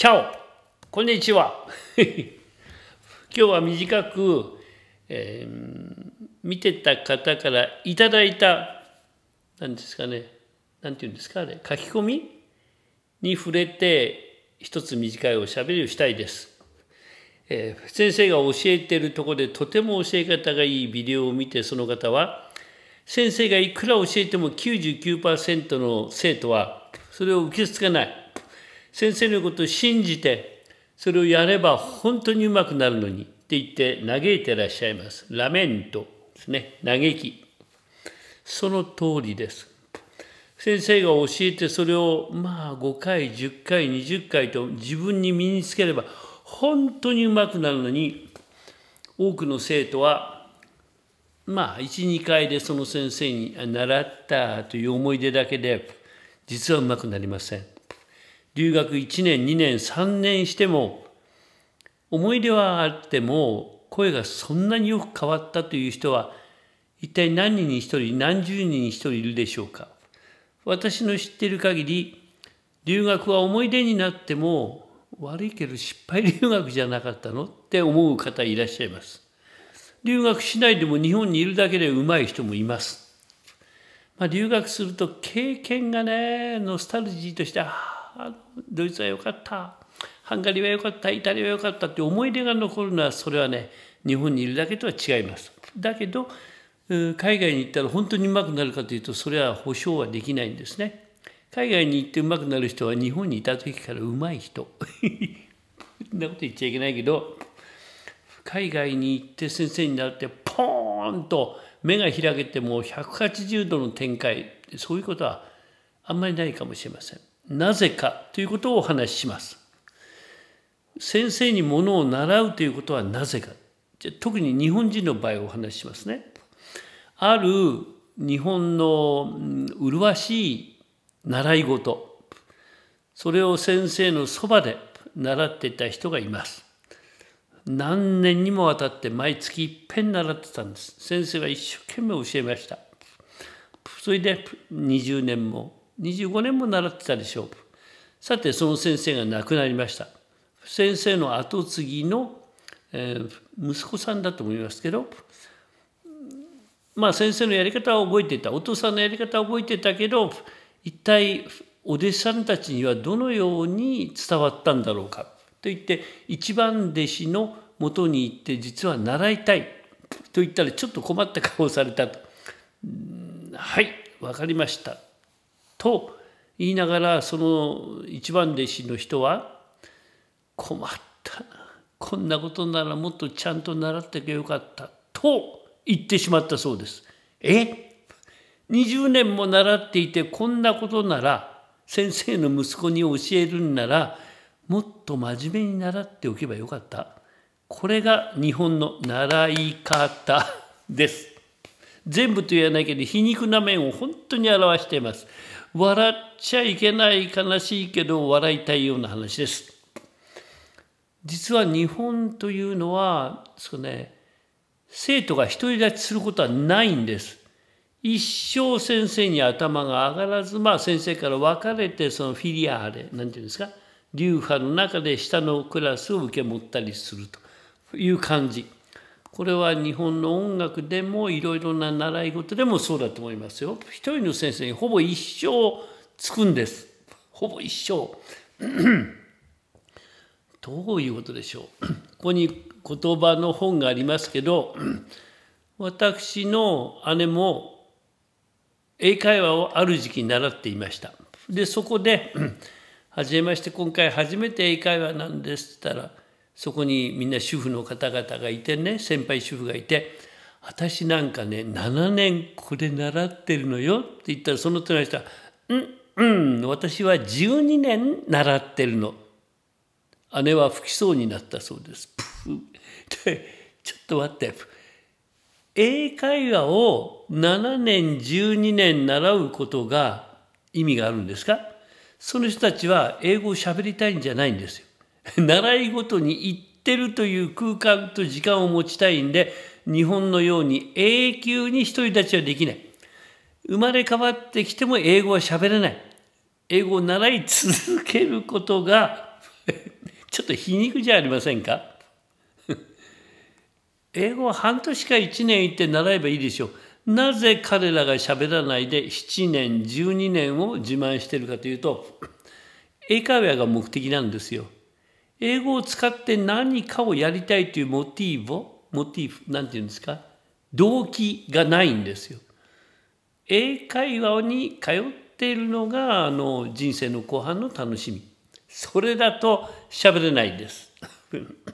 チャオこんにちは 今日は短く、えー、見てた方からいただいた、何ですかね、何て言うんですか、あれ、書き込みに触れて、一つ短いおしゃべりをしたいです。えー、先生が教えてるとこでとても教え方がいいビデオを見て、その方は、先生がいくら教えても99%の生徒はそれを受け付けない。先生のことを信じて、それをやれば本当にうまくなるのにって言って嘆いてらっしゃいます。ラメントですね。嘆き。その通りです。先生が教えてそれをまあ5回、10回、20回と自分に身につければ本当にうまくなるのに、多くの生徒はまあ12回でその先生に習ったという思い出だけで実はうまくなりません。留学1年、2年、3年しても、思い出はあっても、声がそんなによく変わったという人は、一体何人に一人、何十人に一人いるでしょうか。私の知っている限り、留学は思い出になっても、悪いけど失敗留学じゃなかったのって思う方いらっしゃいます。留学しないでも日本にいるだけでうまい人もいます。まあ、留学すると経験がね、ノスタルジーとして、ああ、あドイツは良かったハンガリーは良かったイタリアは良かったって思い出が残るのはそれはね日本にいるだけとは違います。だけど海外に行ったら本当にうまくなるかというとそれは保証はできないんですね。海外に行ってうまくなる人は日本にいた時からうまい人。そんなこと言っちゃいけないけど海外に行って先生になってポーンと目が開けてもう180度の展開そういうことはあんまりないかもしれません。なぜかということをお話しします。先生にものを習うということはなぜか。じゃ特に日本人の場合をお話ししますね。ある日本の麗しい習い事、それを先生のそばで習っていた人がいます。何年にもわたって毎月いっぺん習ってたんです。先生は一生懸命教えました。それで20年も25年も習ってたでしょうさてその先生が亡くなりました先生の後継ぎの、えー、息子さんだと思いますけどまあ先生のやり方は覚えていたお父さんのやり方は覚えてたけど一体お弟子さんたちにはどのように伝わったんだろうかといって一番弟子のもとに行って実は習いたいと言ったらちょっと困った顔をされたと。はいわかりましたと言いながらその一番弟子の人は困ったこんなことならもっとちゃんと習ってけばよかったと言ってしまったそうです。え ?20 年も習っていてこんなことなら先生の息子に教えるんならもっと真面目に習っておけばよかった。これが日本の習い方 です。全部と言わないけど皮肉な面を本当に表しています。笑っちゃいけない悲しいけど笑いたいような話です。実は日本というのはそう、ね、生徒が独り立ちすることはないんです。一生先生に頭が上がらず、まあ、先生から分かれてそのフィリアーレなんていうんですか流派の中で下のクラスを受け持ったりするという感じ。これは日本の音楽でもいろいろな習い事でもそうだと思いますよ。一人の先生にほぼ一生つくんです。ほぼ一生。どういうことでしょう。ここに言葉の本がありますけど、私の姉も英会話をある時期習っていました。で、そこで、はじめまして、今回初めて英会話なんですったら、そこにみんな主婦の方々がいてね、先輩主婦がいて、私なんかね、7年これ習ってるのよって言ったら、その隣の人は、うん、うん、私は12年習ってるの。姉は吹きそうになったそうです。で、ちょっと待って。英会話を7年12年習うことが意味があるんですかその人たちは英語を喋りたいんじゃないんですよ。習い事に行ってるという空間と時間を持ちたいんで日本のように永久に独り立ちはできない生まれ変わってきても英語は喋れない英語を習い続けることが ちょっと皮肉じゃありませんか 英語は半年か1年行って習えばいいでしょうなぜ彼らが喋らないで7年12年を自慢してるかというと英会話が目的なんですよ英語を使って何かをやりたいというモティーブモティーブ、なんていうんですか、動機がないんですよ。英会話に通っているのが、あの、人生の後半の楽しみ。それだと喋れないです。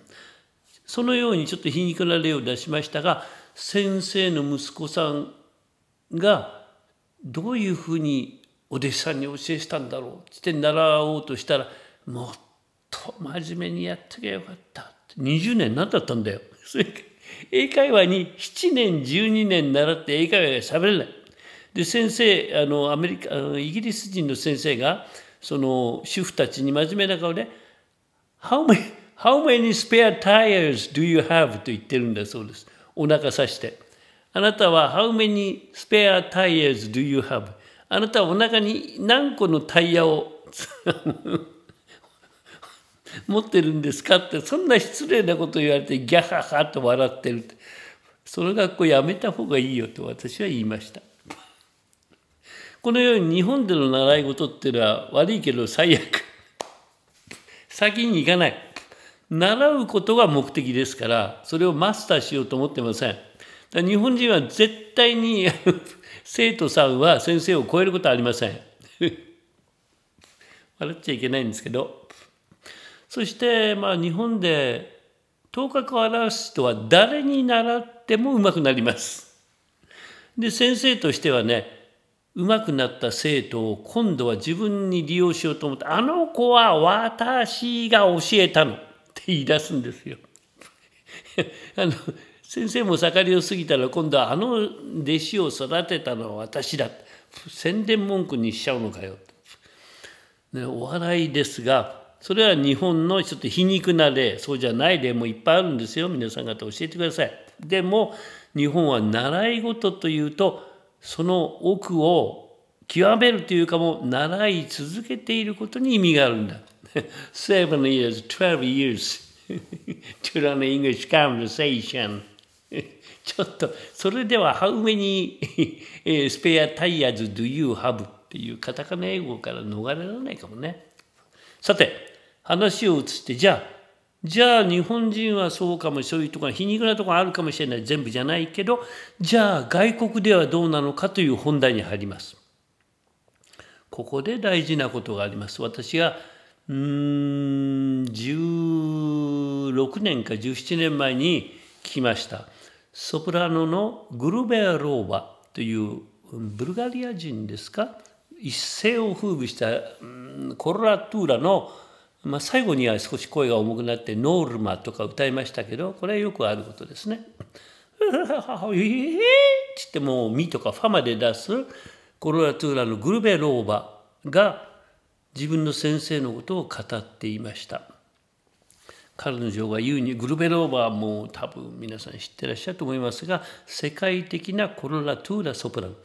そのようにちょっと皮肉な例を出しましたが、先生の息子さんがどういうふうにお弟子さんに教えしたんだろうって習おうとしたら、もっと真面目にやってきゃよかったって20年何だったんだよ 英会話に7年12年習って英会話が喋れないで先生あのアメリカイギリス人の先生がその主婦たちに真面目な顔で「How many, how many spare tires do you have?」と言ってるんだそうですお腹さしてあなたは「How many spare tires do you have?」あなたはお腹に何個のタイヤを 持ってるんですか?」ってそんな失礼なこと言われてギャハハと笑ってるその学校やめた方がいいよと私は言いました。このように日本での習い事っていうのは悪いけど最悪。先に行かない。習うことが目的ですから、それをマスターしようと思ってません。日本人は絶対に 生徒さんは先生を超えることはありません。笑っちゃいけないんですけど。そして、まあ、日本で頭角を現す人は誰に習ってもうまくなります。で先生としてはねうまくなった生徒を今度は自分に利用しようと思って「あの子は私が教えたの」って言い出すんですよ。あの先生も盛りを過ぎたら今度はあの弟子を育てたのは私だ宣伝文句にしちゃうのかよ。ね、お笑いですがそれは日本のちょっと皮肉な例、そうじゃない例もいっぱいあるんですよ。皆さん方教えてください。でも、日本は習い事というと、その奥を極めるというかも、習い続けていることに意味があるんだ。Seven years, twelve years to learn English conversation. ちょっと、それでは、How many spare tires do you have? っていうカタカナ英語から逃れられないかもね。さて、話を移して、じゃあ、じゃあ日本人はそうかもそういうところ皮肉なところあるかもしれない全部じゃないけどじゃあ外国ではどうなのかという本題に入りますここで大事なことがあります私がうーん16年か17年前に聞きましたソプラノのグルベアローバというブルガリア人ですか一世を風靡したコロラトゥーラの、まあ、最後には少し声が重くなって「ノールマ」とか歌いましたけどこれはよくあることですね。えー、っつってもう「ミ」とか「ファ」まで出すコロラトゥーラのグルベローバが自分の先生のことを語っていました。彼女が言うにグルベローバーも多分皆さん知ってらっしゃると思いますが世界的なコロラ・トゥーラ・ソプラノ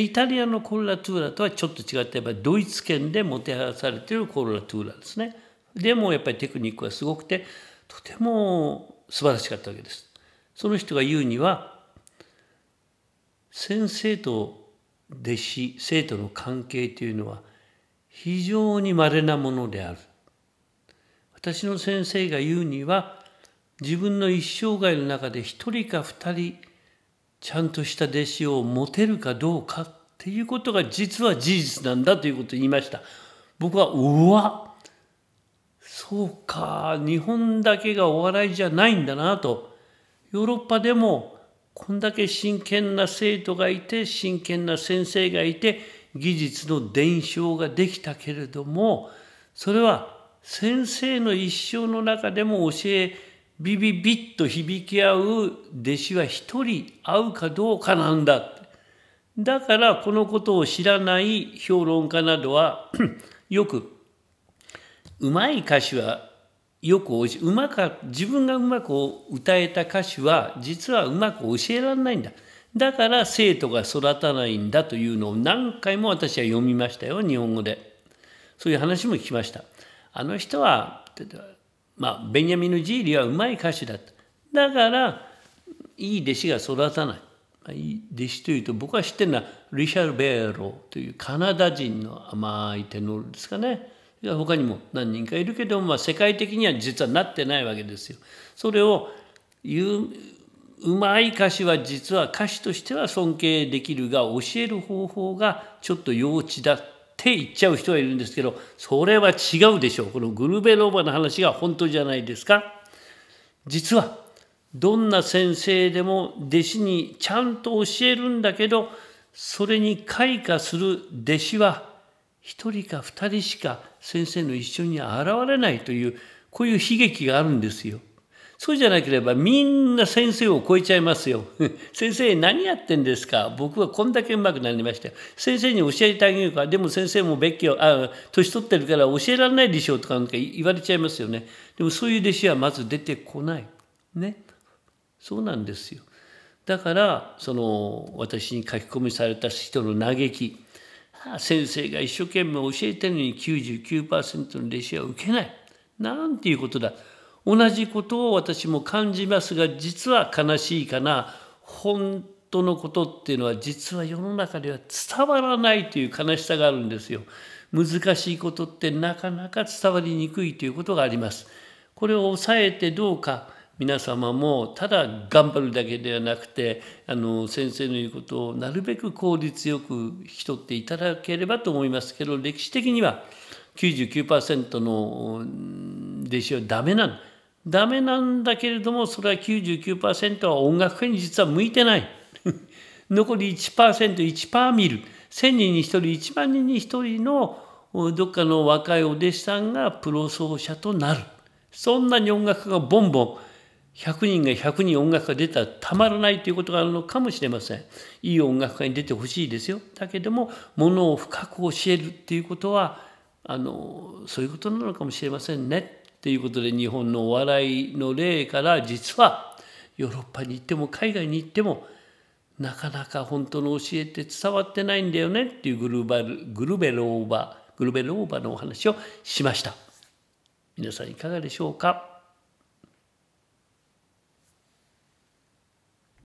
イタリアのコロラ・トゥーラとはちょっと違ってやっぱドイツ圏でもてはやされているコロラ・トゥーラですねでもやっぱりテクニックはすごくてとても素晴らしかったわけですその人が言うには先生と弟子生徒の関係というのは非常に稀なものである私の先生が言うには、自分の一生涯の中で一人か二人、ちゃんとした弟子を持てるかどうかっていうことが実は事実なんだということを言いました。僕は、うわそうか、日本だけがお笑いじゃないんだなと。ヨーロッパでも、こんだけ真剣な生徒がいて、真剣な先生がいて、技術の伝承ができたけれども、それは先生の一生の中でも教えビビビッと響き合う弟子は一人会うかどうかなんだ。だからこのことを知らない評論家などは よくうまい歌詞はよくうまか自分がうまく歌えた歌詞は実はうまく教えられないんだ。だから生徒が育たないんだというのを何回も私は読みましたよ日本語で。そういう話も聞きました。あの人は、まあ、ベニヤミンのジーリはうまい歌手だだから、いい弟子が育たない。弟子というと僕は知ってるのはリシャル・ベーロというカナダ人の甘いテノールですかね他にも何人かいるけども、まあ、世界的には実はなってないわけですよ。それを言ううまい歌詞は実は歌詞としては尊敬できるが教える方法がちょっと幼稚だって言っちゃう人がいるんですけど、それは違うでしょう。このグルベローバの話が本当じゃないですか。実は、どんな先生でも弟子にちゃんと教えるんだけど、それに開花する弟子は、一人か二人しか先生の一緒に現れないという、こういう悲劇があるんですよ。そうじゃなければみんな先生を超えちゃいますよ。先生何やってんですか僕はこんだけうまくなりましたよ。先生に教えてあげるか。でも先生も別居、あ、年取ってるから教えられないでしょうとかなんか言われちゃいますよね。でもそういう弟子はまず出てこない。ね。そうなんですよ。だから、その、私に書き込みされた人の嘆き。先生が一生懸命教えてるのに99%の弟子は受けない。なんていうことだ。同じことを私も感じますが実は悲しいかな本当のことっていうのは実は世の中では伝わらないという悲しさがあるんですよ。難しいことってなかなか伝わりにくいということがあります。これを抑えてどうか皆様もただ頑張るだけではなくてあの先生の言うことをなるべく効率よく引き取っていただければと思いますけど歴史的には99%の弟子はダメなの。ダメなんだけれども、それは99%は音楽家に実は向いてない。残り1%、1%見る。1000人に1人、1万人に1人のどっかの若いお弟子さんがプロ奏者となる。そんなに音楽家がボンボン、100人が100人音楽家出たらたまらないということがあるのかもしれません。いい音楽家に出てほしいですよ。だけども、ものを深く教えるっていうことは、あの、そういうことなのかもしれませんね。ということで日本のお笑いの例から実はヨーロッパに行っても海外に行ってもなかなか本当の教えって伝わってないんだよねっていうグルバルグルベローバグルベローバのお話をしました皆さんいかがでしょうか